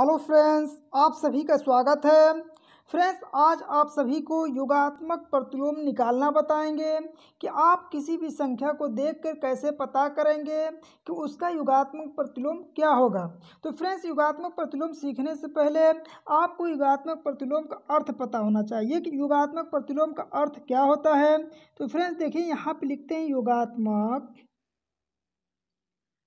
hello friends आप सभी का स्वागत है फ्रेंड्स आज आप सभी को योगात्मक प्रतिलोम निकालना बताएंगे कि आप किसी भी संख्या को देखकर कैसे पता करेंगे कि उसका योगात्मक प्रतिलोम क्या होगा तो फ्रेंड्स योगात्मक प्रतिलोम सीखने से पहले आपको योगात्मक प्रतिलोम का अर्थ पता होना चाहिए कि योगात्मक प्रतिलोम का अर्थ क्या होता है तो फ्रेंड्स देखिए यहाँ पर लिखते हैं योगात्मक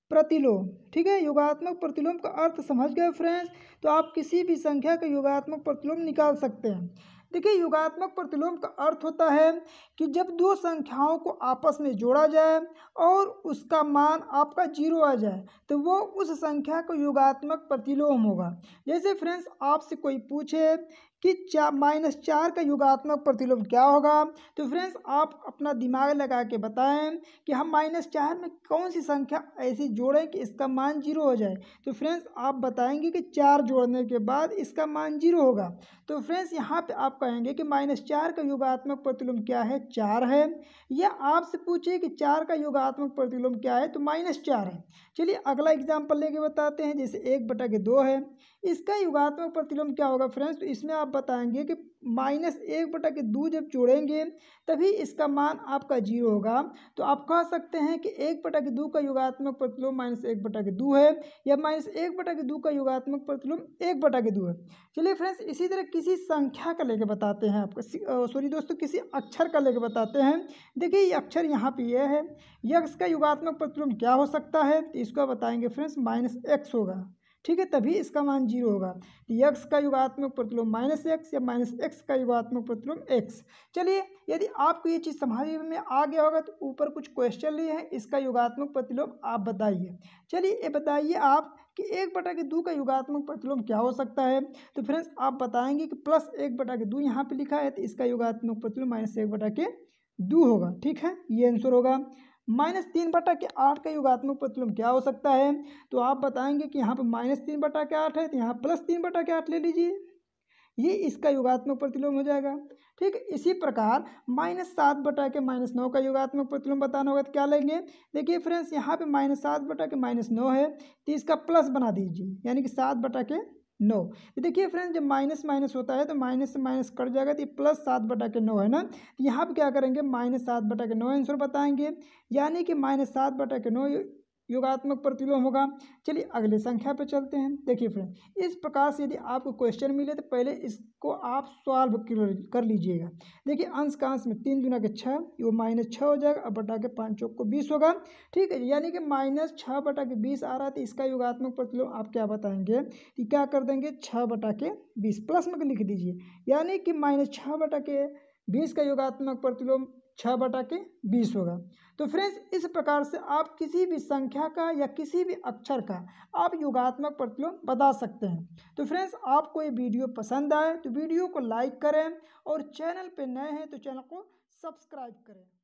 प्रतिलोम ठीक है योगात्मक प्रतिलोम का अर्थ समझ गए फ्रेंड्स तो आप किसी भी संख्या का योगात्मक प्रतिलोम निकाल सकते हैं देखिए योगात्मक प्रतिलोम का अर्थ होता है कि जब दो संख्याओं को आपस में जोड़ा जाए और उसका मान आपका जीरो आ जाए तो वो उस संख्या का योगात्मक प्रतिलोम होगा जैसे फ्रेंड्स आपसे कोई पूछे कि चा माइनस चार का योगात्मक प्रतिलोम क्या होगा तो फ्रेंड्स आप अपना दिमाग लगा के बताएं कि हम माइनस चार में कौन सी संख्या ऐसी जोड़ें कि इसका मान जीरो हो जाए तो फ्रेंड्स आप बताएंगे कि चार जोड़ने के बाद इसका मान जीरो होगा तो फ्रेंड्स यहाँ पे आप कहेंगे कि माइनस चार का योगात्मक प्रतिलोम क्या है चार है या आपसे पूछे कि चार का योगात्मक प्रतिलोम क्या है तो माइनस चार है चलिए अगला एग्जाम्पल लेके बताते हैं जैसे एक बटा के दो है इसका युगात्मक प्रतिलोम क्या होगा फ्रेंड्स तो इसमें आप बताएंगे कि माइनस एक बटा के दो जब जोड़ेंगे तभी इसका मान आपका जीरो होगा तो आप कह सकते हैं कि एक बटा के दो का युगात्मक प्रतिलोम माइनस एक बटा के दो है या माइनस एक बटा के दो का योगात्मक प्रतिलोम एक बटा के दो है चलिए फ्रेंड्स इसी तरह किसी संख्या का लेके बताते हैं आपको सॉरी दोस्तों किसी अक्षर का लेके बताते हैं देखिए ये अक्षर यहाँ पे ये है यक्स का युगात्मक प्रतिलोम क्या हो सकता है तो इसको बताएंगे फ्रेंड्स माइनस एक्स होगा ठीक है तभी इसका मान जीरो होगा तो यक्स का युगात्मक प्रतिलोम माइनस एक्स या माइनस एक्स का युगात्मक प्रतिलोम एक्स चलिए यदि आपको ये चीज़ समझ में आ गया होगा तो ऊपर कुछ क्वेश्चन लिए हैं इसका युगात्मक प्रतिलोम आप बताइए चलिए ये बताइए आप कि एक बटा के दो का युगात्मक प्रतिलोम क्या हो सकता है तो फ्रेंड्स आप बताएंगे कि प्लस एक बटा के दो यहाँ पर लिखा है तो इसका युगात्मक प्रतिलोम माइनस एक बटा के दो होगा ठीक है ये आंसर होगा माइनस तीन बटा के आठ का युगात्मक प्रतिलोम क्या हो सकता है तो आप बताएंगे कि यहाँ पर माइनस तीन बटा के आठ है तो यहाँ प्लस तीन बटा के आठ ले लीजिए ये इसका युगात्मक प्रतिलोम हो जाएगा ठीक इसी प्रकार माइनस सात बटा के माइनस नौ का युगात्मक प्रतिलोम बताना होगा तो क्या लेंगे देखिए फ्रेंड्स यहाँ पे माइनस सात बटा के माइनस नौ है तो इसका प्लस बना दीजिए यानी कि सात बटा के नौ देखिए फ्रेंड्स जब माइनस माइनस होता है तो माइनस से माइनस कट जाएगा तो ये प्लस सात बटा के नौ है ना तो यहाँ पर क्या करेंगे माइनस सात बटा के नौ आंसर बताएंगे यानी कि माइनस सात बटा के नौ योगात्मक प्रतिलोम होगा चलिए अगले संख्या पर चलते हैं देखिए फ्रेंड इस प्रकार से यदि आपको क्वेश्चन मिले तो पहले इसको आप सॉल्व कर लीजिएगा देखिए अंश का अंश में तीन दुना के छः वो माइनस छः हो जाएगा अब बटा के पाँच चौक को बीस होगा ठीक है यानी कि माइनस छः बटा के बीस आ रहा तो इसका योगात्मक प्रतिलोम आप क्या बताएंगे कि क्या कर देंगे छः बटा के बीस प्लस में लिख दीजिए यानी कि माइनस छः बटा के बीस का योगात्मक प्रतिलोम छः बटा के बीस होगा तो फ्रेंड्स इस प्रकार से आप किसी भी संख्या का या किसी भी अक्षर का आप युगात्मक प्रतिलोम बता सकते हैं तो फ्रेंड्स आपको ये वीडियो पसंद आए तो वीडियो को लाइक करें और चैनल पर नए हैं तो चैनल को सब्सक्राइब करें